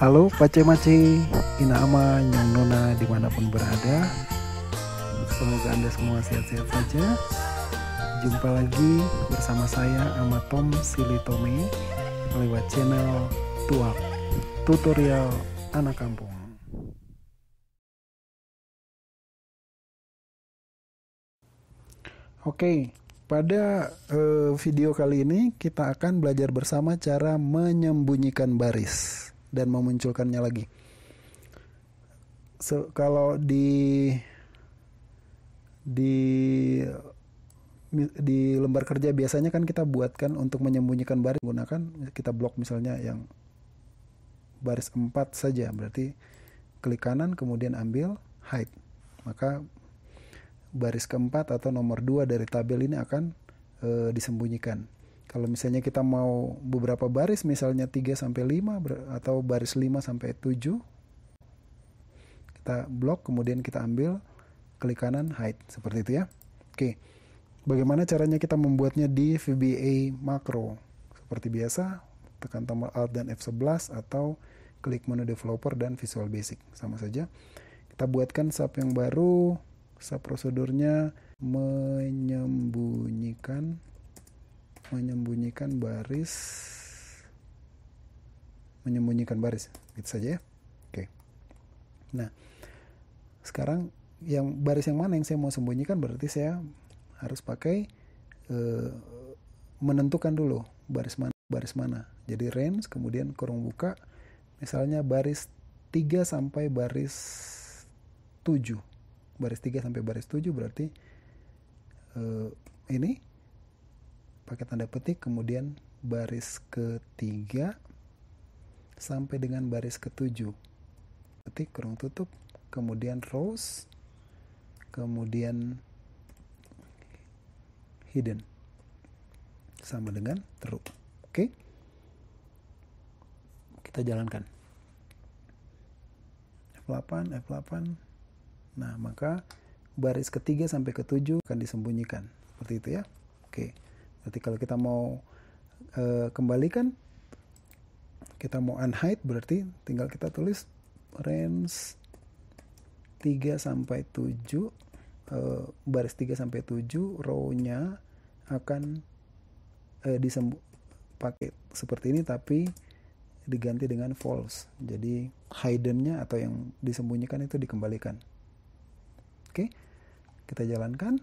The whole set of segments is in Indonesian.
Halo Pace Mace, Inama, Nyong Nona dimanapun berada Semoga Anda semua sehat-sehat saja Jumpa lagi bersama saya Ama Tom Silitome Lewat channel Tuak Tutorial Anak Kampung Oke, pada eh, video kali ini kita akan belajar bersama cara menyembunyikan baris dan memunculkannya lagi. So, kalau di di di lembar kerja biasanya kan kita buatkan untuk menyembunyikan baris gunakan kita blok misalnya yang baris 4 saja berarti klik kanan kemudian ambil hide maka baris keempat atau nomor 2 dari tabel ini akan e, disembunyikan kalau misalnya kita mau beberapa baris misalnya 3 sampai 5 atau baris 5 sampai 7 kita blok kemudian kita ambil klik kanan hide seperti itu ya. Oke. Bagaimana caranya kita membuatnya di VBA macro? Seperti biasa, tekan tombol Alt dan F11 atau klik menu developer dan Visual Basic. Sama saja. Kita buatkan sub yang baru. Sub prosedurnya menyembunyikan menyembunyikan baris menyembunyikan baris itu saja ya oke nah sekarang yang baris yang mana yang saya mau sembunyikan berarti saya harus pakai e, menentukan dulu baris mana baris mana jadi range kemudian kurung buka misalnya baris 3 sampai baris 7 baris 3 sampai baris 7 berarti e, ini pakai tanda petik kemudian baris ketiga sampai dengan baris ketujuh petik kurung tutup kemudian rows kemudian hidden sama dengan true oke okay? kita jalankan F8 F8 nah maka baris ketiga sampai ketujuh akan disembunyikan seperti itu ya oke okay. Berarti kalau kita mau e, kembalikan, kita mau unhide berarti tinggal kita tulis range 3 sampai 7 e, eh, baris 3 sampai 7 row-nya akan e, eh, disembuh pakai seperti ini tapi diganti dengan false. Jadi hidden-nya atau yang disembunyikan itu dikembalikan. Oke. Kita jalankan.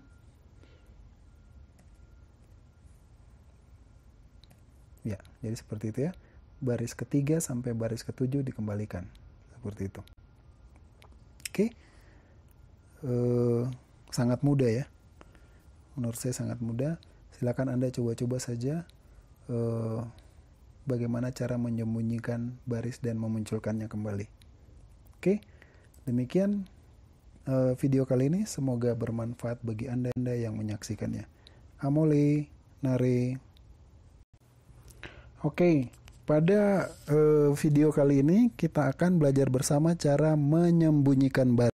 Ya, jadi seperti itu ya. Baris ketiga sampai baris ketujuh dikembalikan. Seperti itu. Oke. uh, sangat mudah ya. Menurut saya sangat mudah. Silakan Anda coba-coba saja uh, bagaimana cara menyembunyikan baris dan memunculkannya kembali. Oke. Demikian eh, video kali ini semoga bermanfaat bagi Anda, -anda yang menyaksikannya. Amole, nare, Oke, pada uh, video kali ini kita akan belajar bersama cara menyembunyikan barang.